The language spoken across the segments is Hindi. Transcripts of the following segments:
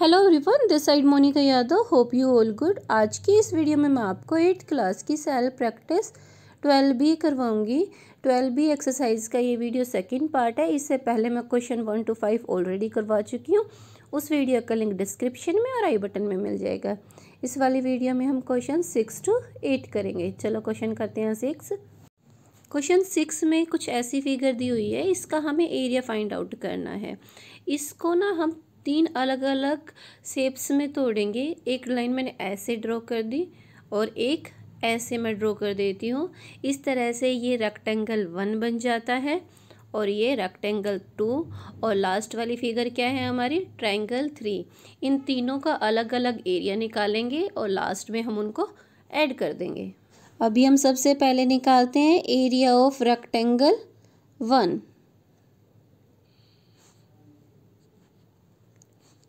Hello everyone this side Monika Yadav hope you all good आज की इस वीडियो में मैं आपको एट्थ क्लास की सेल प्रैक्टिस ट्वेल्व बी करवाऊंगी ट्वेल्व बी एक्सरसाइज का ये वीडियो सेकंड पार्ट है इससे पहले मैं question one two five already करवा चुकी हूँ उस वीडियो का लिंक डिस्क्रिप्शन में और आई बटन में मिल जाएगा इस वाली वीडियो में हम क्वेश्चन सिक्स टू एट करेंगे चलो क्वेश्चन करते हैं सिक्स क्वेश्चन सिक्स में कुछ ऐसी फिगर दी हुई है इसका हमें एरिया फाइंड आउट करना है इसको ना हम तीन अलग अलग शेप्स में तोड़ेंगे एक लाइन मैंने ऐसे ड्रॉ कर दी और एक ऐसे मैं ड्रॉ कर देती हूँ इस तरह से ये रेक्टेंगल वन बन जाता है और ये रेक्टेंगल टू और लास्ट वाली फिगर क्या है हमारी ट्रायंगल थ्री इन तीनों का अलग अलग एरिया निकालेंगे और लास्ट में हम उनको ऐड कर देंगे अभी हम सबसे पहले निकालते हैं area of rectangle one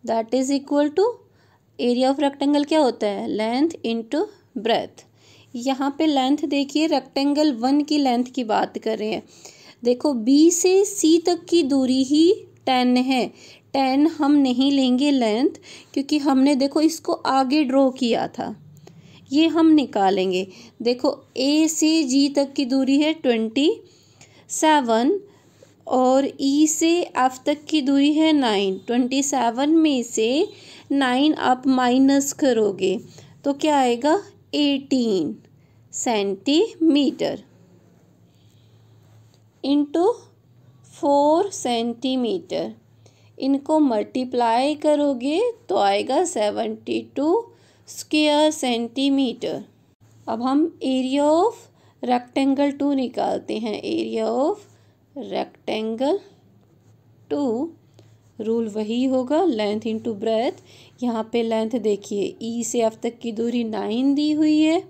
that is equal to area of rectangle क्या होता है लेंथ इंटू ब्रेथ यहाँ पे लेंथ देखिए रेक्टेंगल वन की लेंथ की बात कर रहे हैं देखो बी से सी तक की दूरी ही टेन है टेन हम नहीं लेंगे लेंथ क्योंकि हमने देखो इसको आगे ड्रॉ किया था ये हम निकालेंगे देखो ए से जी तक की दूरी है ट्वेंटी सेवन और ई से एफ तक की दूरी है नाइन ट्वेंटी सेवन में से नाइन आप माइनस करोगे तो क्या आएगा eighteen centimetre into four centimetre इनको मल्टीप्लाई करोगे तो आएगा सेवेंटी टू स्क्वेयर सेंटीमीटर अब हम एरिया ऑफ रेक्टेंगल टू निकालते हैं area of rectangle two rule वही होगा लेंथ इनटू ब्रेथ यहाँ पे लेंथ देखिए ई e से अब तक की दूरी नाइन दी हुई है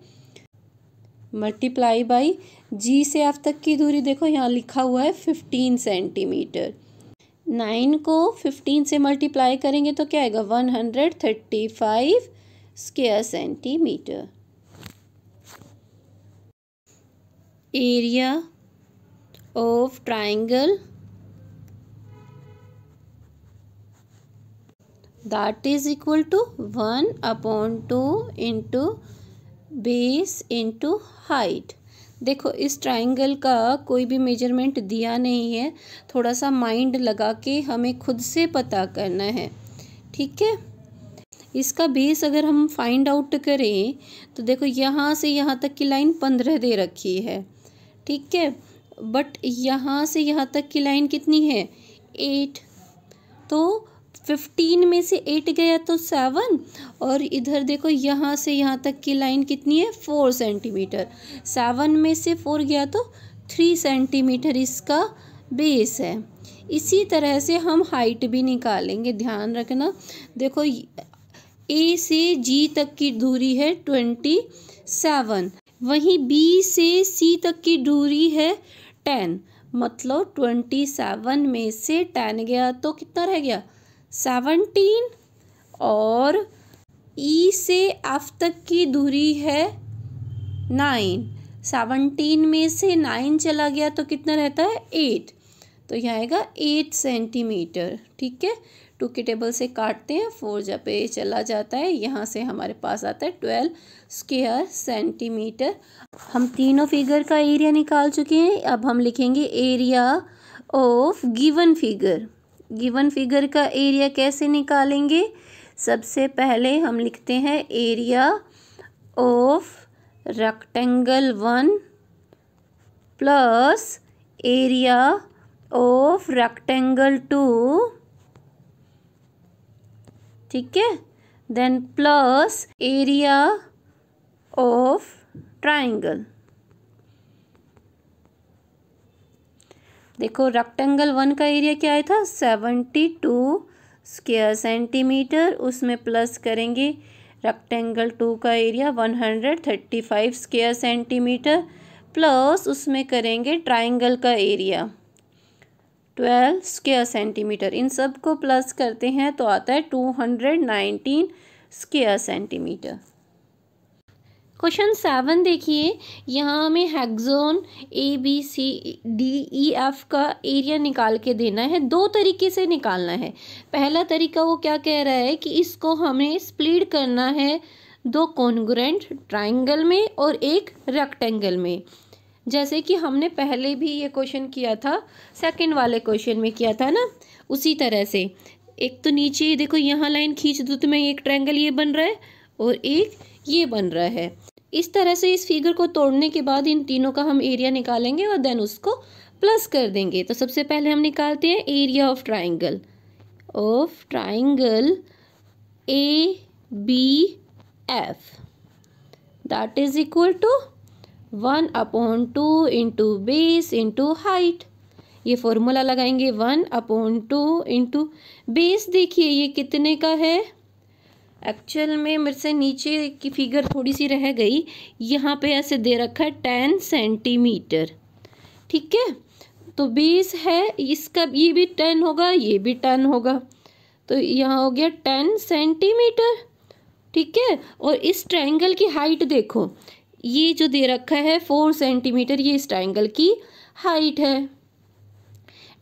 मल्टीप्लाई बाई जी से अब तक की दूरी देखो यहाँ लिखा हुआ है फिफ्टीन सेंटीमीटर नाइन को फिफ्टीन से मल्टीप्लाई करेंगे तो क्या आएगा one hundred thirty five square centimetre area of triangle that is equal to 1 upon 2 into base into height देखो इस ट्राइंगल का कोई भी मेजरमेंट दिया नहीं है थोड़ा सा माइंड लगा के हमें खुद से पता करना है ठीक है इसका बेस अगर हम फाइंड आउट करें तो देखो यहाँ से यहाँ तक की लाइन पंद्रह दे रखी है ठीक है बट यहाँ से यहाँ तक की लाइन कितनी है एट तो फिफ्टीन में से एट गया तो सेवन और इधर देखो यहाँ से यहाँ तक की लाइन कितनी है फोर सेंटीमीटर सेवन में से फोर गया तो थ्री सेंटीमीटर इसका बेस है इसी तरह से हम हाइट भी निकालेंगे ध्यान रखना देखो ए से जी तक की दूरी है ट्वेंटी सेवन वहीं बी से सी तक की दूरी है टेन मतलब ट्वेंटी सेवन में से टेन गया तो कितना रह गया सेवनटीन और ई e से एफ तक की दूरी है नाइन सेवनटीन में से नाइन चला गया तो कितना रहता है एट तो यह आएगा एट सेंटीमीटर ठीक है टू के टेबल से काटते हैं फोर जब पे चला जाता है यहाँ से हमारे पास आता है ट्वेल्व स्केयर सेंटीमीटर हम तीनों फिगर का एरिया निकाल चुके हैं अब हम लिखेंगे area of given figure given figure का एरिया कैसे निकालेंगे सबसे पहले हम लिखते हैं area of rectangle one plus area of rectangle two ठीक है then plus area of triangle देखो रेक्टेंगल वन का एरिया क्या आया था सेवेंटी टू स्क्वेयर सेंटीमीटर उसमें प्लस करेंगे रेक्टेंगल टू का area one hundred thirty five square centimetre plus उसमें करेंगे ट्राइंगल का एरिया ट्वेल्व स्केयर सेंटीमीटर इन सब को प्लस करते हैं तो आता है two hundred nineteen square centimetre question seven देखिए यहाँ हमें hexagon A B C D E F का एरिया निकाल के देना है दो तरीके से निकालना है पहला तरीका वो क्या कह रहा है कि इसको हमें स्प्लिट करना है दो कॉन्ग्रेंट ट्राइंगल में और एक रेक्टेंगल में जैसे कि हमने पहले भी ये क्वेश्चन किया था सेकंड वाले क्वेश्चन में किया था ना उसी तरह से एक तो नीचे देखो यहाँ लाइन खींच दो तो मैं एक ट्रायंगल ये बन रहा है और एक ये बन रहा है इस तरह से इस फिगर को तोड़ने के बाद इन तीनों का हम एरिया निकालेंगे और देन उसको प्लस कर देंगे तो सबसे पहले हम निकालते हैं area of triangle of triangle A B F that is equal to one upon two into base into height ये फॉर्मूला लगाएंगे one upon two into base देखिए ये कितने का है एक्चुअल में मेरे से नीचे की फिगर थोड़ी सी रह गई यहाँ पे ऐसे दे रखा है टेन सेंटीमीटर ठीक है तो बेस है इसका ये भी टेन होगा ये भी टेन होगा तो यहाँ हो गया टेन सेंटीमीटर ठीक है और इस ट्रायंगल की हाइट देखो ये जो दे रखा है फोर सेंटीमीटर ये इस ट्राइंगल की हाइट है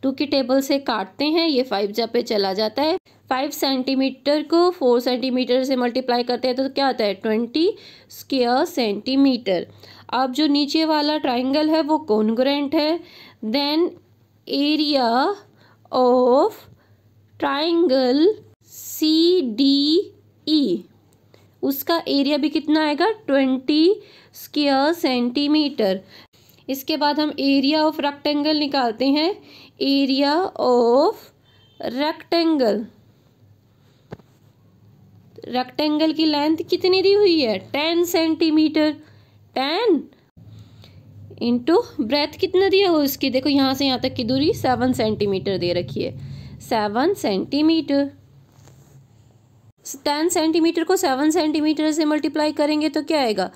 टू के टेबल से काटते हैं ये फाइव जब पे चला जाता है फाइव सेंटीमीटर को फोर सेंटीमीटर से मल्टीप्लाई करते हैं तो क्या आता है ट्वेंटी स्क्वेयर सेंटीमीटर अब जो नीचे वाला ट्राइंगल है वो कॉन्ग्रेंट है then area of triangle C D उसका एरिया भी कितना आएगा ट्वेंटी स्क्वेयर सेंटीमीटर इसके बाद हम एरिया ऑफ रेक्टेंगल निकालते हैं एरिया ऑफ रेक्टेंगल रेक्टेंगल की लेंथ कितनी दी हुई है ten centimetre ten into breadth कितना दिया हो इसकी देखो यहाँ से यहाँ तक की दूरी सेवन सेंटीमीटर दे रखी है सेवन सेंटीमीटर टेन सेंटीमीटर को सेवन सेंटीमीटर से मल्टीप्लाई करेंगे तो क्या आएगा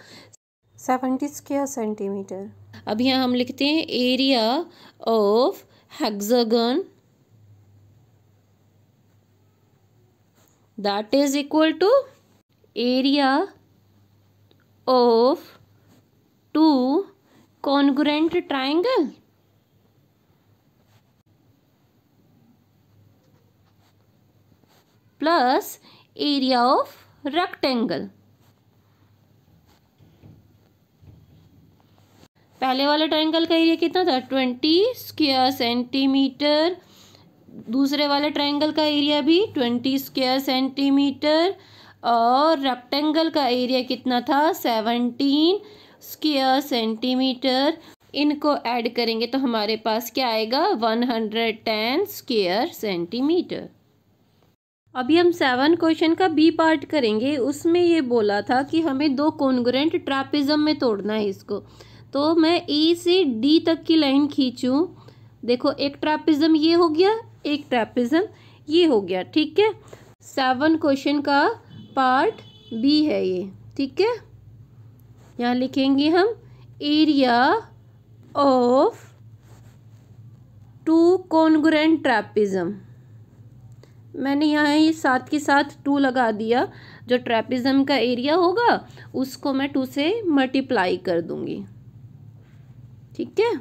सेवेंटी स्क्र सेंटीमीटर अब यहाँ हम लिखते हैं area of hexagon that is equal to area of two congruent triangle plus area of rectangle पहले वाले ट्रायंगल का एरिया कितना था ट्वेंटी स्क्वेयर सेंटीमीटर दूसरे वाले ट्रायंगल का एरिया भी ट्वेंटी स्क्वेयर सेंटीमीटर और रेक्टेंगल का एरिया कितना था सेवनटीन स्क्वेयर सेंटीमीटर इनको ऐड करेंगे तो हमारे पास क्या आएगा one hundred ten square centimetre अभी हम सेवन क्वेश्चन का बी पार्ट करेंगे उसमें ये बोला था कि हमें दो कॉन्ग्रेंट ट्रापिज़म में तोड़ना है इसको तो मैं ए से डी तक की लाइन खींचूँ देखो एक ट्रापिज़्म ये हो गया एक ट्रैपिज़्म ये हो गया ठीक है सेवन क्वेश्चन का पार्ट बी है ये ठीक है यहाँ लिखेंगे हम area of two congruent trapezium मैंने यहाँ ये साथ के साथ टू लगा दिया जो ट्रेपिज़म का एरिया होगा उसको मैं टू से मल्टीप्लाई कर दूँगी ठीक है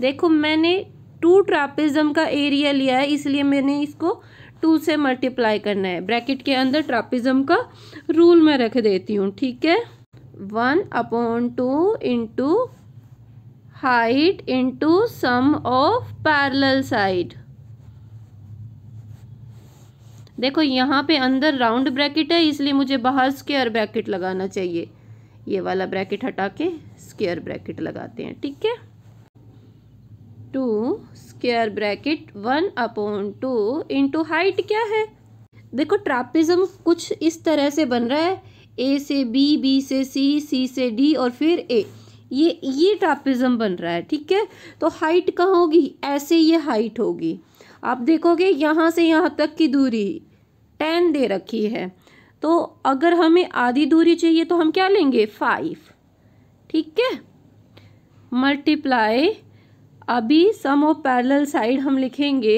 देखो मैंने टू ट्रापिज़म का एरिया लिया है इसलिए मैंने इसको टू से मल्टीप्लाई करना है ब्रैकेट के अंदर ट्रापिज़म का रूल मैं रख देती हूँ ठीक है one upon two into height into sum of parallel side देखो यहाँ पे अंदर राउंड ब्रैकेट है इसलिए मुझे बाहर स्केयर ब्रैकेट लगाना चाहिए ये वाला ब्रैकेट हटा के स्केयर ब्रैकेट लगाते हैं ठीक है two square bracket one upon two into height क्या है देखो ट्रापिज़म कुछ इस तरह से बन रहा है ए से बी बी से सी सी से डी और फिर ए ये ये ट्रापिज़म बन रहा है ठीक है तो हाइट कहाँ होगी ऐसे ये हाइट होगी आप देखोगे यहाँ से यहाँ तक की दूरी टेन दे रखी है तो अगर हमें आधी दूरी चाहिए तो हम क्या लेंगे फाइव ठीक है मल्टीप्लाई अभी सम ऑफ पैरेलल साइड हम लिखेंगे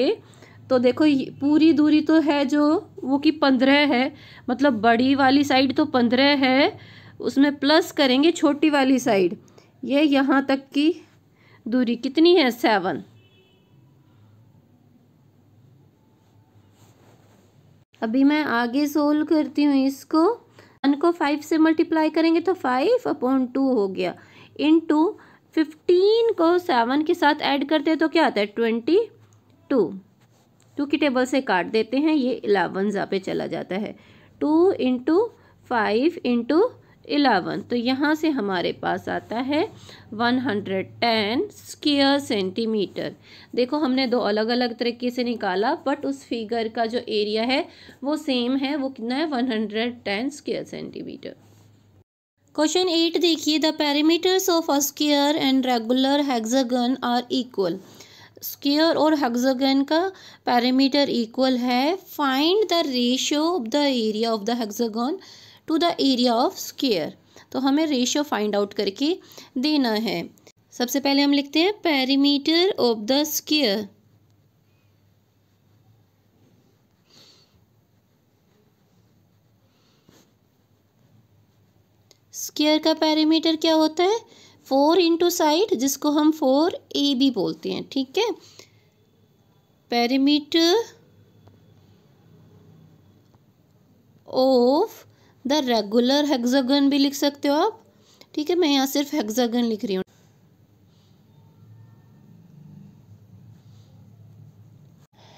तो देखो पूरी दूरी तो है जो वो कि पंद्रह है मतलब बड़ी वाली साइड तो पंद्रह है उसमें प्लस करेंगे छोटी वाली साइड ये यहाँ तक की दूरी कितनी है सेवन अभी मैं आगे सोल्व करती हूँ इसको वन को फाइव से मल्टीप्लाई करेंगे तो फाइव अपॉन टू हो गया इन टू फिफ्टीन को सेवन के साथ ऐड करते हैं तो क्या आता है ट्वेंटी टू टू की टेबल से काट देते हैं ये इलेवन जहाँ पे चला जाता है two into five into eleven तो यहाँ से हमारे पास आता है one hundred ten square centimetre देखो हमने दो अलग अलग तरीके से निकाला बट उस फिगर का जो एरिया है वो सेम है वो कितना है one hundred ten square centimetre question eight देखिए the parameters of a square and regular hexagon are equal square और हेक्सागन का पैरामीटर इक्वल है find the ratio of the area of the hexagon to the area of square तो हमें रेशियो फाइंड आउट करके देना है सबसे पहले हम लिखते हैं perimeter of the square square का पैरीमीटर क्या होता है फोर इंटू साइड जिसको हम फोर ए बी बोलते हैं ठीक है perimeter of the regular hexagon भी लिख सकते हो आप ठीक है मैं यहाँ सिर्फ हेक्सागन लिख रही हूँ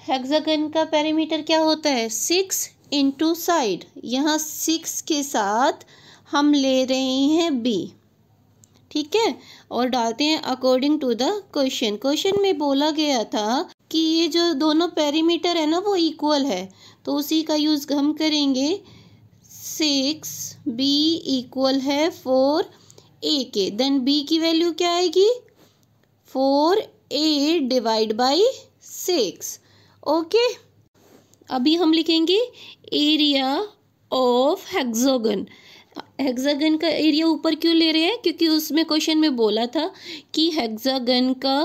हेक्सागन का पैरामीटर क्या होता है सिक्स इंटू साइड यहाँ सिक्स के साथ हम ले रहे हैं बी ठीक है और डालते हैं according to the question question में बोला गया था कि ये जो दोनों पैरामीटर है ना वो इक्वल है तो उसी का यूज़ हम करेंगे सिक्स बी इक्वल है फोर ए के देन बी की वैल्यू क्या आएगी four A divide by six okay अभी हम लिखेंगे एरिया ऑफ हेक्सोगन हेक्सागन का एरिया ऊपर क्यों ले रहे हैं क्योंकि उसमें क्वेश्चन में बोला था कि हेक्सागन का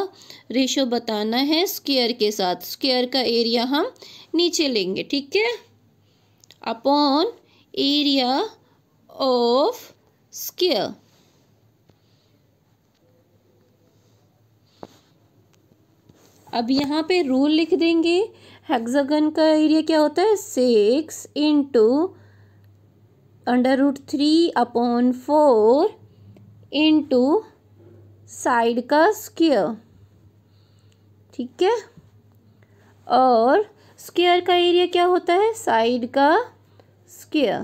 रेशो बताना है स्क्वायर के साथ स्क्वायर का एरिया हम नीचे लेंगे ठीक है अपॉन area of square. अब यहाँ पे रूल लिख देंगे हेक्सागन का एरिया क्या होता है six into under root three upon four into side का स्केयर ठीक है और स्केयर का एरिया क्या होता है साइड का स्केयर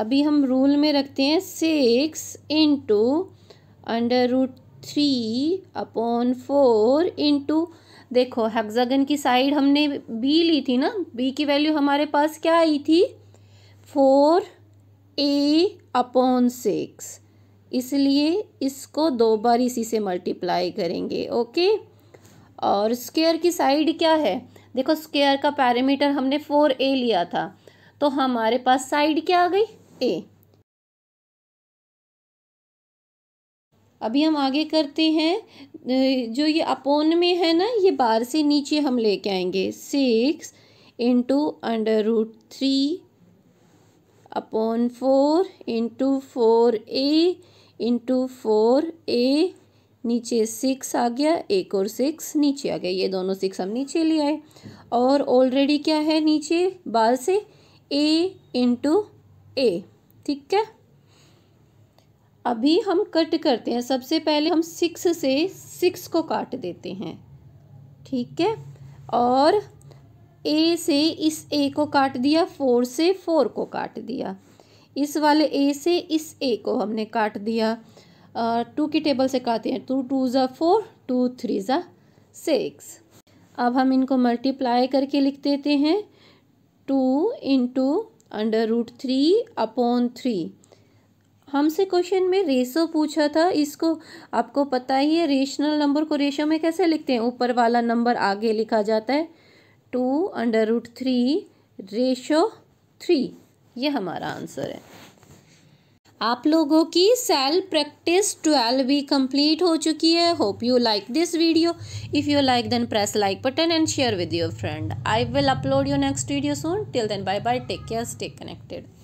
अभी हम रूल में रखते हैं six into under root three upon four into देखो हेक्सागन की साइड हमने बी ली थी ना बी की वैल्यू हमारे पास क्या आई थी फोर ए अपॉन सिक्स इसलिए इसको दो बार इसी से मल्टीप्लाई करेंगे ओके और स्क्वेयर की साइड क्या है देखो स्क्वायर का पैरामीटर हमने फोर ए लिया था तो हमारे पास साइड क्या आ गई ए अभी हम आगे करते हैं जो ये अपोन में है ना ये बार से नीचे हम लेके आएंगे six into under root three upon four into four A into four A नीचे सिक्स आ गया एक और सिक्स नीचे आ गया ये दोनों सिक्स हम नीचे ले आए और ऑलरेडी क्या है नीचे बाल से ए इंटू ए ठीक है अभी हम कट करते हैं सबसे पहले हम सिक्स से सिक्स को काट देते हैं ठीक है और ए से इस ए को काट दिया फोर से फोर को काट दिया इस वाले ए से इस ए को हमने काट दिया टू की टेबल से कहते हैं टू टू ज़ा फोर टू थ्री ज़ा सिक्स अब हम इनको मल्टीप्लाई करके लिख देते हैं two into under root three upon three हमसे क्वेश्चन में रेशो पूछा था इसको आपको पता ही है रेशनल नंबर को रेशो में कैसे लिखते हैं ऊपर वाला नंबर आगे लिखा जाता है two under root three ratio three ये हमारा आंसर है आप लोगों की सेल प्रैक्टिस ट्वेल्व भी कंप्लीट हो चुकी है hope you like this video if you like then press like button and share with your friend I will upload your next video soon till then bye bye take care stay connected